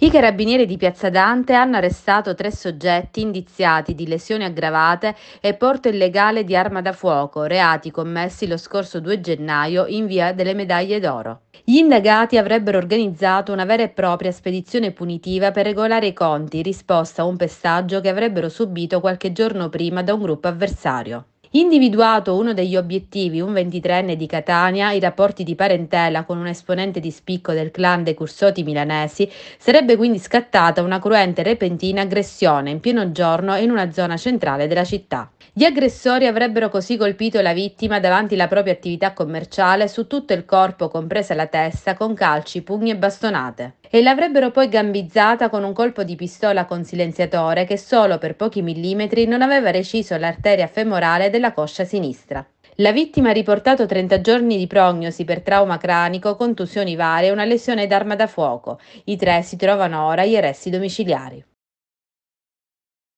I carabinieri di Piazza Dante hanno arrestato tre soggetti indiziati di lesioni aggravate e porto illegale di arma da fuoco, reati commessi lo scorso 2 gennaio in via delle medaglie d'oro. Gli indagati avrebbero organizzato una vera e propria spedizione punitiva per regolare i conti, in risposta a un pestaggio che avrebbero subito qualche giorno prima da un gruppo avversario. Individuato uno degli obiettivi, un 23enne di Catania, i rapporti di parentela con un esponente di spicco del clan dei Cursoti milanesi, sarebbe quindi scattata una cruente e repentina aggressione in pieno giorno in una zona centrale della città. Gli aggressori avrebbero così colpito la vittima davanti alla propria attività commerciale su tutto il corpo, compresa la testa, con calci, pugni e bastonate e l'avrebbero poi gambizzata con un colpo di pistola con silenziatore che solo per pochi millimetri non aveva reciso l'arteria femorale della coscia sinistra. La vittima ha riportato 30 giorni di prognosi per trauma cranico, contusioni varie e una lesione d'arma da fuoco. I tre si trovano ora agli arresti domiciliari.